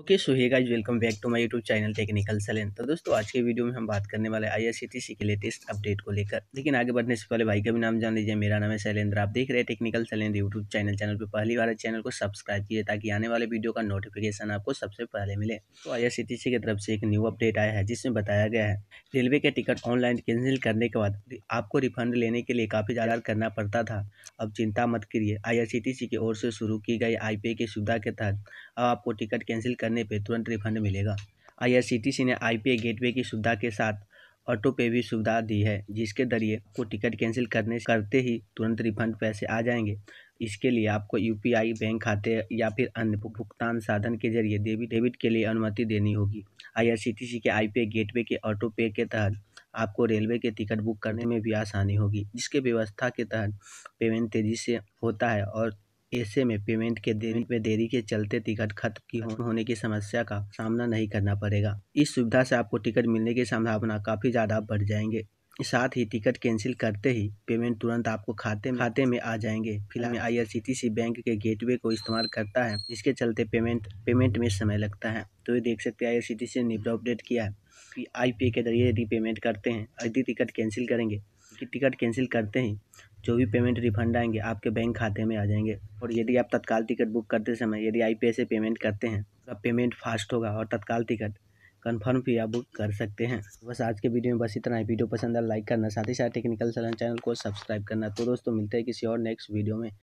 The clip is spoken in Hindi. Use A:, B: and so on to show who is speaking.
A: okay so hey guys welcome back to my YouTube channel technical Salen तो दोस्तों आज के वीडियो में हम बात करने वाले आई के लेटेस्ट अपडेट को लेकर लेकिन आगे बढ़ने से पहले भाई का भी नाम जान लीजिए मेरा नाम है शैलेंद्र आप देख रहे हैं technical Salendra YouTube channel channel पर पहली बार चैनल को सब्सक्राइब कीजिए ताकि आने वाले वीडियो का नोटिफिकेशन आपको सबसे पहले मिले तो आई की तरफ से एक न्यू अपडेट आया है जिसमें बताया गया है रेलवे के टिकट ऑनलाइन कैंसिल करने के बाद आपको रिफंड लेने के लिए काफ़ी ज़्यादा करना पड़ता था अब चिंता मत करिए आई की ओर से शुरू की गई आई की सुविधा के तहत अब आपको टिकट कैंसिल करने पर तुरंत रिफंड मिलेगा आई ने आई गेटवे की सुविधा के साथ ऑटो पे भी सुविधा दी है जिसके जरिए आपको टिकट कैंसिल करने करते ही तुरंत रिफंड पैसे आ जाएंगे इसके लिए आपको यूपीआई बैंक खाते या फिर अन्य भुगतान साधन के जरिए डेबिट डेबिट के लिए अनुमति देनी होगी आईआरसीटीसी के आईपीए गेटवे के ऑटो पे के तहत आपको रेलवे के टिकट बुक करने में भी आसानी होगी जिसके व्यवस्था के तहत पेमेंट तेज़ी से होता है और ऐसे में पेमेंट के देरी में देरी के चलते टिकट खत्म होने की समस्या का सामना नहीं करना पड़ेगा इस सुविधा से आपको टिकट मिलने की संभावना काफ़ी ज़्यादा बढ़ जाएंगे साथ ही टिकट कैंसिल करते ही पेमेंट तुरंत आपको खाते में खाते में आ जाएंगे फिलहाल आई सी बैंक के गेटवे को इस्तेमाल करता है जिसके चलते पेमेंट पेमेंट में समय लगता है तो ये देख सकते हैं सी ने नीबरा अपडेट किया है कि आई के जरिए यदि पेमेंट करते हैं यदि टिकट कैंसिल करेंगे टिकट कैंसिल करते ही जो भी पेमेंट रिफंड आएंगे आपके बैंक खाते में आ जाएंगे और यदि आप तत्काल टिकट बुक करते समय यदि आई से पेमेंट करते हैं तो पेमेंट फास्ट होगा और तत्काल टिकट कन्फर्म भी आप बुक कर सकते हैं बस आज के वीडियो में बस इतना ही वीडियो पसंद है लाइक तो करना साथ ही साथ टेक्निकल सलन चैनल को सब्सक्राइब करना तो दोस्तों मिलते हैं किसी और नेक्स्ट वीडियो में